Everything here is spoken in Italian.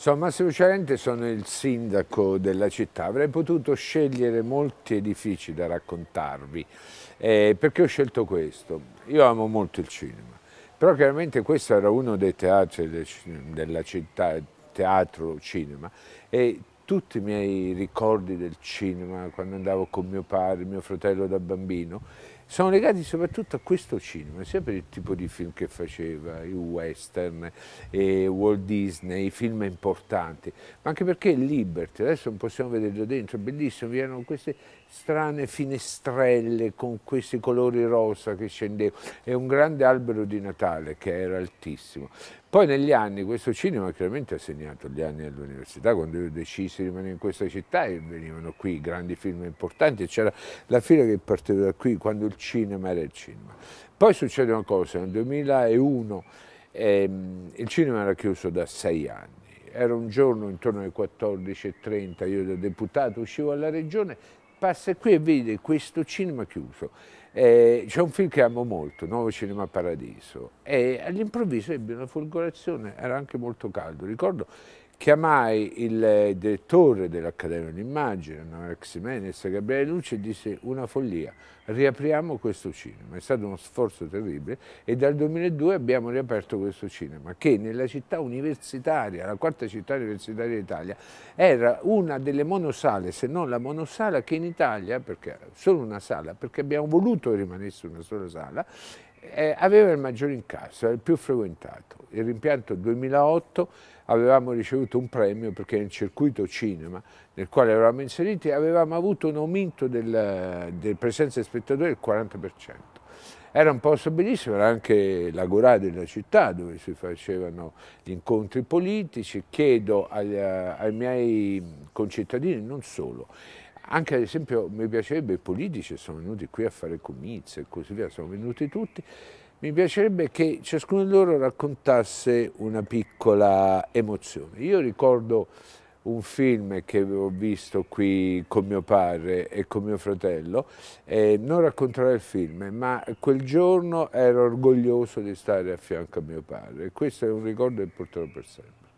Sono Massimo Cialente, sono il sindaco della città. Avrei potuto scegliere molti edifici da raccontarvi, eh, perché ho scelto questo. Io amo molto il cinema, però chiaramente questo era uno dei teatri de, della città, teatro, cinema, e tutti i miei ricordi del cinema, quando andavo con mio padre, mio fratello da bambino, sono legati soprattutto a questo cinema, sia per il tipo di film che faceva, i western, i Walt Disney, i film importanti, ma anche perché è Liberty, adesso non possiamo vederlo dentro, è bellissimo, vi erano queste strane finestrelle con questi colori rosa che scendevano è un grande albero di Natale che era altissimo. Poi negli anni questo cinema chiaramente ha segnato gli anni dell'università, quando io decisi di rimanere in questa città e venivano qui grandi film importanti, c'era la fila che parteva da qui, quando il cinema era il cinema. Poi succede una cosa, nel 2001 ehm, il cinema era chiuso da sei anni, era un giorno intorno alle 14.30, io da deputato uscivo alla regione, passa qui e vede questo cinema chiuso. Eh, c'è un film che amo molto, Nuovo Cinema Paradiso, e all'improvviso ebbe una folgorazione, era anche molto caldo. Ricordo chiamai il eh, direttore dell'Accademia dell'Immagine, ex Menes, Gabriele Luce, e disse una follia, riapriamo questo cinema. È stato uno sforzo terribile e dal 2002 abbiamo riaperto questo cinema, che nella città universitaria, la quarta città universitaria d'Italia, era una delle monosale, se non la monosala che in Italia, perché solo una sala, perché abbiamo voluto che rimanesse una sola sala, eh, aveva il maggior incasso, era il più frequentato. Il rimpianto 2008 avevamo ricevuto un premio perché nel circuito cinema nel quale eravamo inseriti avevamo avuto un aumento del, del presenza di spettatori del 40%. Era un posto bellissimo, era anche l'agorà della città dove si facevano gli incontri politici. Chiedo agli, eh, ai miei concittadini, non solo, anche ad esempio mi piacerebbe, i politici sono venuti qui a fare comizi e così via, sono venuti tutti, mi piacerebbe che ciascuno di loro raccontasse una piccola emozione. Io ricordo un film che avevo visto qui con mio padre e con mio fratello, eh, non racconterò il film, ma quel giorno ero orgoglioso di stare a fianco a mio padre. e Questo è un ricordo che porterò per sempre.